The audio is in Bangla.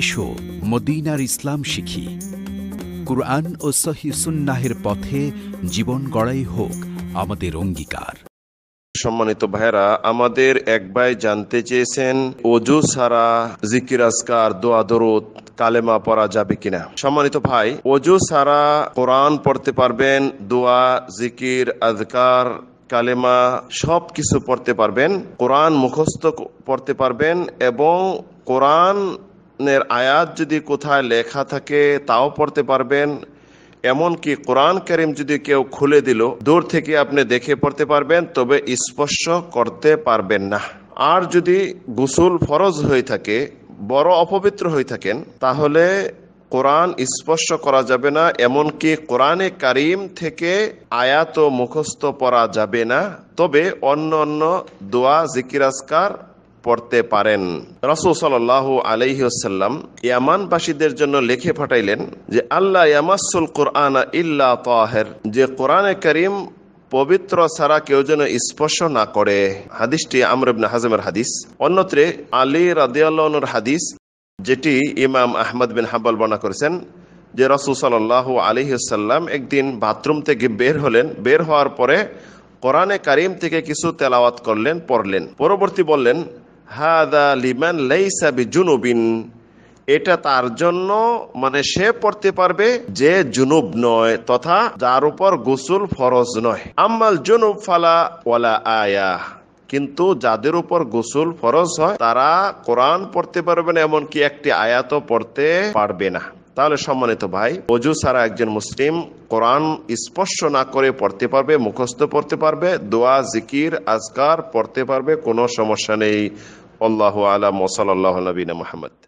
এসো মদিনার ইসলাম শিখি কুরআন ও সহি সুন্নাহের পথে জীবন গড়াই হোক আমাদের অঙ্গীকার সম্মানিত ভাইরা আমাদের এক ভাই জানতে চেয়েছেন ওজু সারা জিকির আসকার দোয়া কালেমা পড়া যাবে কিনা সম্মানিত ভাই ওজু সারা কোরআন পড়তে পারবেন দোয়া জিকির আজকার কালেমা সব কিছু পড়তে পারবেন কোরআন মুখস্থ পড়তে পারবেন এবং কোরআন কোরআনের আয়াত যদি কোথায় লেখা থাকে তাও পড়তে পারবেন এমনকি কোরআন করিম যদি কেউ খুলে দিল দূর থেকে আপনি দেখে পড়তে পারবেন তবে স্পর্শ করতে পারবেন না আর যদি গুসুল ফরজ হয়ে থাকে বড় অপবিত্র হয়ে থাকেন তাহলে কোরআন স্পর্শ করা যাবে না এমনকি কোরআনে কারিম থেকে আয়াত মুখস্থ পড়া যাবে না তবে অন্য অন্য দোয়া জিকিরাজকার পড়তে পারেন রসুল সাল আলহ্লাম ইয়ামানবাসীদের জন্য লিখে পাঠাইলেন যে আল্লাহ ইয়ামাসুল কোরআন ইল্লা তাহের যে কোরআনে করিম পবিত্র ছাড়া কেউ যেন স্পর্শ না করে হাদিসটি আমরবিন হাজমের হাদিস অন্যত্রে আলী রাদিয়ালনুর হাদিস যেটি ইমাম আহমদ বিন হাব্বাল বর্ণনা করেছেন যে রসুল সাল্লাহ আলিহাল্লাম একদিন বাথরুম থেকে বের হলেন বের হওয়ার পরে কোরআনে কারিম থেকে কিছু তেলাওয়াত করলেন পড়লেন পরবর্তী বললেন হাদা লিমান লেইসাবি জুনুবিন এটা তার জন্য মানে সে পড়তে পারবে যে জুনুব নয় তথা যার উপর গোসল ফরজ নয় আম্মাল জুনুব ফালা ওয়ালা আয়া কিন্তু যাদের উপর গোসল ফরজ হয় তারা কোরআন পড়তে পারবে না এমনকি একটি আয়াত পড়তে পারবে না তাহলে সম্মানিত ভাই অজু ছাড়া একজন মুসলিম কোরআন স্পর্শ না করে পড়তে পারবে মুখস্থ পড়তে পারবে দোয়া জিকির আজকার পড়তে পারবে কোনো সমস্যা নেই আল্লাহ আলম ওসাল নবীন মোহাম্মদ